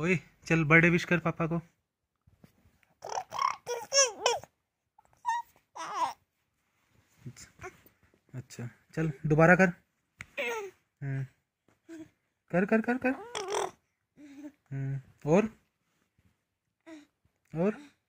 ओए चल birthday wish कर पापा को अच्छा चल दोबारा कर हम्म, कर कर कर कर हम्म, और और